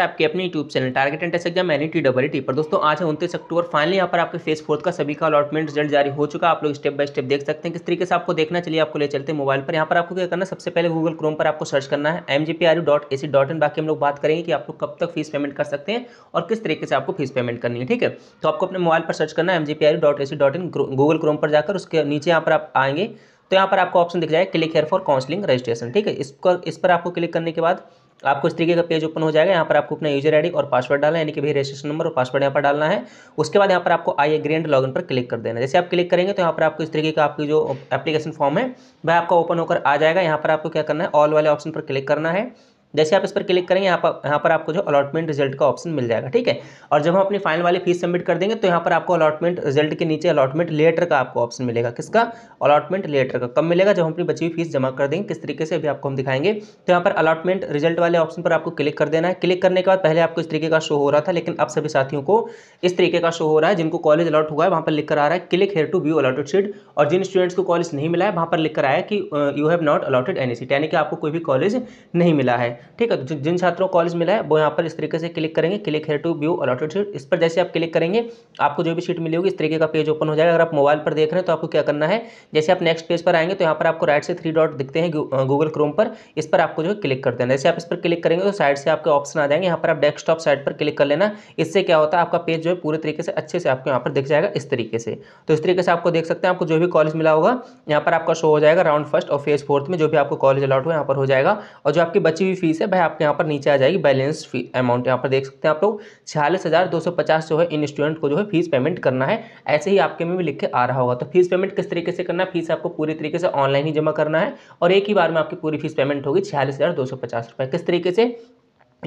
है आपके अपने YouTube channel target and exam N T double T पर दोस्तों आज है उनतीस अक्टूबर फाइनली यहाँ पर आपके फेस फोर्थ का सभी का अलॉटमेंट रिजल्ट जारी हो चुका आप लोग स्टेप बाय स्टेप देख सकते हैं किस तरीके से आपको देखना चलिए आपको ले चलते हैं मोबाइल पर यहाँ पर आपको क्या करना सबसे पहले गूगल क्रोम पर आपको सर्च करना है एम जी बाकी हम लोग बात करेंगे कि आप लोग कब तक फीस पेमेंट कर सकते हैं और किस तरीके से आपको फीस पेमेंट करनी है ठीक है तो आपको अपने मोबाइल पर सर्च करना है M R dot A C in Google Chrome पर जाकर उसके नीचे यहाँ पर आप आएंगे तो यहाँ पर आपको ऑप्शन दिख जाएगा click here for counselling registration ठीक है इस पर इस पर आपको क्लिक करने के बाद आपको इस तरीके का पेज ओपन हो जाएगा यहाँ पर आपको अपना यूजर आईडी और पासवर्ड डालना है यानी कि भाई रजिस्ट्रेशन नंबर और पासवर्ड यहाँ पर डालना है उसके बाद यहाँ पर आपको आई एग्रेंड लॉगिन पर क्लिक कर देना जैसे आप क्लिक करेंगे तो यहाँ पर आपको इस तरीके का आपकी जो एप्लीकेशन फॉर्म है वह आपका ओपन होकर आ जाएगा यहाँ पर आपको क्या करना है ऑल वाले ऑप्शन पर क्लिक करना है जैसे आप इस पर क्लिक करेंगे यहाँ पर यहाँ पर आपको जो अलॉटमेंट रिजल्ट का ऑप्शन मिल जाएगा ठीक है और जब हम अपनी फाइनल वाली फीस सबमिट कर देंगे तो यहाँ पर आपको अलॉटमेंट रिजल्ट के नीचे अलॉटमेंट लेटर का आपको ऑप्शन मिलेगा किसका अलॉटमेंट लेटर का कब मिलेगा जब हम अपनी बची हुई फीस जमा कर देंगे किस तरीके से अभी आपको हम दिखाएंगे तो यहाँ पर अलॉटमेंट रिजल्ट वाले ऑप्शन पर आपको क्लिक कर देना है क्लिक करने के बाद पहले आपको इस तरीके का शो हो रहा था लेकिन अब सभी साथियों को इस तरीके का शो हो रहा है जिनको कॉलेज अलॉट हुआ है वहाँ पर लिख कर आ रहा है click here to view allotted seat और जिन स्टूडेंट्स को कॉलेज नहीं मिला है वहाँ पर लिख कर आया कि you have not allotted any seat यानी कि आपको कोई भी कॉलेज नहीं मिला है ठीक है तो जिन छात्रों को कॉलेज मिला है वो यहाँ पर इस तरीके से क्लिक करेंगे click here to view allotted sheet इस पर जैसे आप क्लिक करेंगे आपको जो भी शीट मिली होगी इस तरीके का पेज ओपन हो जाएगा अगर आप मोबाइल पर देख रहे हैं तो आपको क्या करना है जैसे आप नेक्स्ट पेज पर आएंगे तो यहाँ पर आपको राइट से थ्री डॉट दिखते हैं गूगल क्रोम पर इस पर आपको जो है क्लिक कर देना जैसे आप इस पर क्लिक करेंगे तो साइड से आपके ऑप्शन आ जाएंगे यहाँ पर आप डेस्कटॉप साइड पर क्लिक कर लेना इससे क्या होता है आपका पेज जो है पूरे तरीके से अच्छे से आपको यहाँ पर दिख जाएगा इस तरीके से तो इस तरीके से आपको देख सकते हैं आपको जो भी कॉलेज मिला होगा यहाँ पर आपका शो हो जाएगा राउंड फर्स्ट और फेज फोर्थ में जो भी आपको कॉलेज अलाउट हुआ यहाँ पर हो जाएगा और जो आपकी बची हुई फीस फीस है भाई आपके यहाँ पर नीचे आ जाएगी बैलेंस फी अमाउंट यहाँ पर देख सकते हैं आप लोग छियालीस हज़ार दो सौ पचास जो है इन स्टूडेंट को जो है फीस पेमेंट करना है ऐसे ही आपके में भी लिख के आ रहा होगा तो फीस पेमेंट किस तरीके से करना है फीस आपको पूरी तरीके से ऑनलाइन ही जमा करना है और एक ही बार में आपकी पूरी फीस पेमेंट होगी छियालीस हज़ार दो सौ पचास रुपये किस तरीके से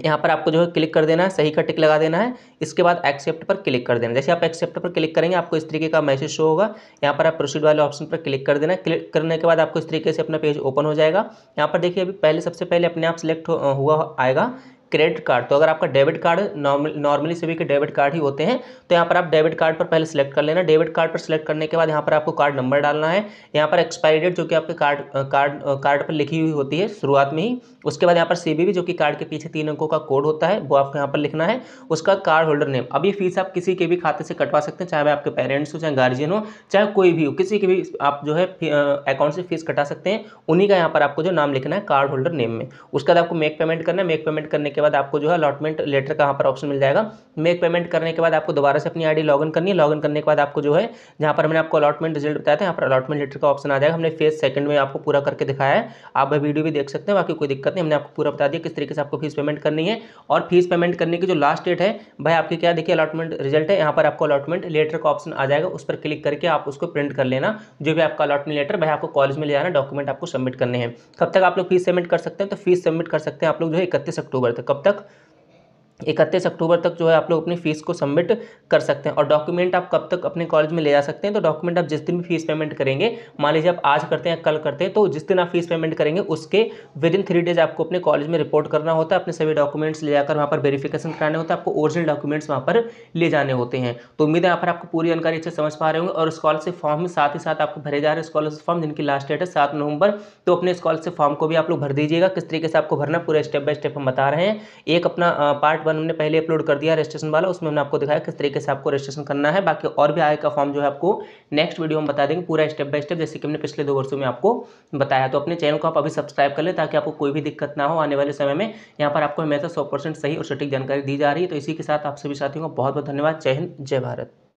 यहाँ पर आपको जो है क्लिक कर देना है सही का टिक लगा देना है इसके बाद एक्सेप्ट पर क्लिक कर देना जैसे आप एक्सेप्ट पर क्लिक करेंगे आपको इस तरीके का मैसेज शो होगा यहाँ पर आप प्रोसीड वाले ऑप्शन पर क्लिक कर देना है क्लिक करने के बाद आपको इस तरीके से अपना पेज ओपन हो जाएगा यहाँ पर देखिए अभी पहले सबसे पहले अपने आप सेलेक्ट हुआ आएगा क्रेडिट कार्ड तो अगर आपका डेबिट कार्ड नॉर्मली सभी के डेबिट कार्ड ही होते हैं तो यहाँ पर आप डेबिट कार्ड पर पहले सेलेक्ट कर लेना डेबिट कार्ड पर सिलेक्ट करने के बाद यहाँ पर आपको कार्ड नंबर डालना है यहाँ पर एक्सपायरी डेट जो कि आपके कार्ड कार्ड कार्ड पर लिखी हुई होती है शुरुआत में ही उसके बाद यहाँ पर सी जो कि कार्ड के पीछे तीन अंकों का कोड होता है वो आपको यहाँ पर लिखना है उसका कार्ड होल्डर नेम अभी फीस आप किसी के भी खाते से कटवा सकते हैं चाहे वह आपके पेरेंट्स हो चाहे गार्जियन हो चाहे कोई भी हो किसी के भी आप जो है अकाउंट से फीस कटा सकते हैं उन्हीं का यहाँ पर आपको जो नाम लिखना है कार्ड होल्डर नेम में उसके बाद आपको मेक पेमेंट करना है मेक पेमेंट करने के बाद आपको जो है अलॉटमेंट लेटर कहाँ पर ऑप्शन मिल जाएगा मेक पेमेंट करने के बाद आपको दोबारा से अपनी आईडी लॉगिन करनी है लॉगिन करने के बाद आपको जो है जहाँ पर हमने आपको अलॉटमेंट रिजल्ट बताया था यहाँ पर अलॉटमेंट लेटर का ऑप्शन आ जाएगा हमने फेस सेकंड में आपको पूरा करके दिखाया है आप वह वीडियो भी देख सकते हैं बाकी कोई दिक्कत नहीं हमने आपको पूरा बता दिया किस तरीके से आपको फीस पेमेंट करनी है और फीस पेमेंट करने की जो लास्ट डेट है भाई आपकी क्या देखिए अलॉटमेंट रिजल्ट है यहाँ पर आपको अलॉटमेंट लेटर का ऑप्शन आ जाएगा उस पर क्लिक करके आप उसको प्रिंट कर लेना जो भी आपका अलॉटमेंट लेटर भाई आपको कॉलेज में ले जाना डॉक्यूमेंट आपको सबमिट करने हैं कब तक आप लोग फीस सबमिट कर सकते हैं तो फीस सबमिट कर सकते हैं आप लोग जो है इकतीस अक्टूबर तक कब तक 31 अक्टूबर तक जो है आप लोग अपनी फीस को सबमिट कर सकते हैं और डॉक्यूमेंट आप कब तक अपने कॉलेज में ले जा सकते हैं तो डॉक्यूमेंट आप जिस दिन भी फीस पेमेंट करेंगे मान लीजिए आप आज करते हैं कल करते हैं तो जिस दिन आप फीस पेमेंट करेंगे उसके विद इन थ्री डेज आपको अपने कॉलेज में रिपोर्ट करना होता है अपने सभी डॉक्यूमेंट्स ले जाकर वहाँ पर वेरीफिकेशन कराने होता है आपको ओरिजिनल डॉक्यूमेंट्स वहाँ पर ले जाने होते हैं तो उम्मीद है यहाँ पर आपको पूरी जानकारी अच्छे समझ पा रहे होंगे और स्कॉलरशिप फॉर्म में साथ ही साथ आपको भरे जा रहे हैं स्कॉलरशिप फॉर्म जिनकी लास्ट डेट है सात नवंबर तो अपने स्कॉलरशिप फॉर्म को भी आप लोग भर दीजिएगा किस तरीके से आपको भरना पूरा स्टेप बाय स्टेप हम बता रहे हैं एक अपना पार्ट वन हमने पहले अपलोड कर दिया रजिस्ट्रेशन वाला उसमें हमने आपको दिखाया किस तरीके से आपको रजिस्ट्रेशन करना है बाकी और भी आय का फॉर्म जो है आपको नेक्स्ट वीडियो में बता देंगे पूरा स्टेप बाय स्टेप जैसे कि हमने पिछले दो वर्षों में आपको बताया तो अपने चैनल को आप अभी सब्सक्राइब कर ले ताकि आपको कोई भी दिक्कत ना हो आने वाले समय में यहाँ पर आपको हमेशा सौ सही और सटीक जानकारी दी जा रही है तो इसी के साथ आप सभी साथियों को बहुत बहुत धन्यवाद जय हिंद जय भारत